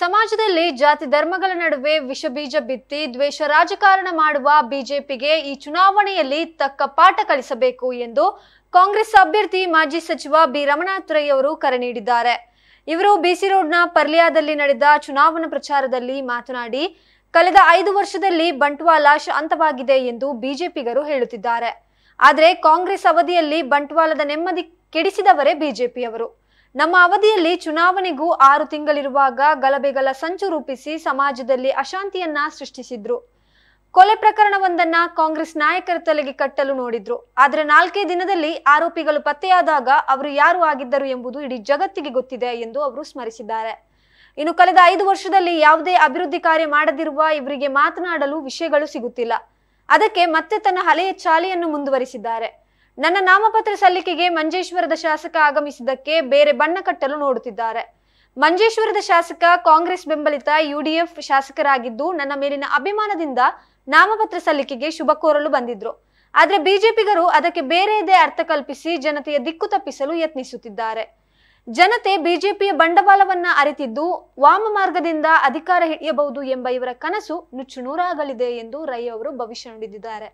ಸಮಾಜದಲ್ಲಿ ಜಾತಿ ಧರ್ಮಗಳ ನಡುವೆ ವಿಷ ಬೀಜ ಬಿತ್ತಿ ದ್ವೇಷ ರಾಜಕಾರಣ ಮಾಡುವ ಬಿಜೆಪಿಗೆ ಈ ಚುನಾವಣೆಯಲ್ಲಿ ತಕ್ಕ ಪಾಠ ಕಲಿಸಬೇಕು ಎಂದು ಕಾಂಗ್ರೆಸ್ ಅಭ್ಯರ್ಥಿ ಮಾಜಿ ಸಚಿವ ಬಿ ರಮಣಾಥ್ರೈ ಅವರು ಕರೆ ನೀಡಿದ್ದಾರೆ ಇವರು ಬಿಸಿ ರೋಡ್ನ ಪರ್ಲಿಯಾದಲ್ಲಿ ನಡೆದ ಚುನಾವಣಾ ಪ್ರಚಾರದಲ್ಲಿ ಮಾತನಾಡಿ ಕಳೆದ ಐದು ವರ್ಷದಲ್ಲಿ ಬಂಟ್ವಾಲ ಶಾಂತವಾಗಿದೆ ಎಂದು ಬಿಜೆಪಿಗರು ಹೇಳುತ್ತಿದ್ದಾರೆ ಆದರೆ ಕಾಂಗ್ರೆಸ್ ಅವಧಿಯಲ್ಲಿ ಬಂಟ್ವಾಳದ ನೆಮ್ಮದಿ ಕೆಡಿಸಿದವರೇ ಬಿಜೆಪಿಯವರು ನಮ್ಮ ಅವಧಿಯಲ್ಲಿ ಚುನಾವಣೆಗೂ ಆರು ತಿಂಗಳಿರುವಾಗ ಗಲಭೆಗಲ ಸಂಚು ರೂಪಿಸಿ ಸಮಾಜದಲ್ಲಿ ಅಶಾಂತಿಯನ್ನ ಸೃಷ್ಟಿಸಿದ್ರು ಕೊಲೆ ಪ್ರಕರಣವೊಂದನ್ನ ಕಾಂಗ್ರೆಸ್ ನಾಯಕರ ತಲೆಗೆ ಕಟ್ಟಲು ನೋಡಿದ್ರು ಆದರೆ ನಾಲ್ಕೇ ದಿನದಲ್ಲಿ ಆರೋಪಿಗಳು ಪತ್ತೆಯಾದಾಗ ಅವರು ಯಾರು ಆಗಿದ್ದರು ಎಂಬುದು ಇಡೀ ಜಗತ್ತಿಗೆ ಗೊತ್ತಿದೆ ಎಂದು ಅವರು ಸ್ಮರಿಸಿದ್ದಾರೆ ಇನ್ನು ಕಳೆದ ಐದು ವರ್ಷದಲ್ಲಿ ಯಾವುದೇ ಅಭಿವೃದ್ಧಿ ಕಾರ್ಯ ಮಾಡದಿರುವ ಇವರಿಗೆ ಮಾತನಾಡಲು ವಿಷಯಗಳು ಸಿಗುತ್ತಿಲ್ಲ ಅದಕ್ಕೆ ಮತ್ತೆ ತನ್ನ ಹಳೆಯ ಚಾಲೆಯನ್ನು ಮುಂದುವರಿಸಿದ್ದಾರೆ ನನ್ನ ನಾಮಪತ್ರ ಸಲ್ಲಿಕೆಗೆ ಮಂಜೇಶ್ವರದ ಶಾಸಕ ಆಗಮಿಸಿದ್ದಕ್ಕೆ ಬೇರೆ ಬಣ್ಣ ಕಟ್ಟಲು ನೋಡುತ್ತಿದ್ದಾರೆ ಮಂಜೇಶ್ವರದ ಶಾಸಕ ಕಾಂಗ್ರೆಸ್ ಬೆಂಬಲಿತ ಯುಡಿಎಫ್ ಶಾಸಕರಾಗಿದ್ದು ನನ್ನ ಮೇಲಿನ ಅಭಿಮಾನದಿಂದ ನಾಮಪತ್ರ ಸಲ್ಲಿಕೆಗೆ ಶುಭ ಕೋರಲು ಬಂದಿದ್ರು ಆದರೆ ಬಿಜೆಪಿಗರು ಅದಕ್ಕೆ ಬೇರೆಯದೇ ಅರ್ಥ ಕಲ್ಪಿಸಿ ಜನತೆಯ ದಿಕ್ಕು ತಪ್ಪಿಸಲು ಯತ್ನಿಸುತ್ತಿದ್ದಾರೆ ಜನತೆ ಬಿಜೆಪಿಯ ಬಂಡವಾಳವನ್ನ ಅರಿತಿದ್ದು ವಾಮ ಮಾರ್ಗದಿಂದ ಅಧಿಕಾರ ಹಿಡಿಯಬಹುದು ಎಂಬ ಇವರ ಕನಸು ನುಚ್ಚುನೂರಾಗಲಿದೆ ಎಂದು ರೈ ಅವರು ಭವಿಷ್ಯ ನುಡಿದಿದ್ದಾರೆ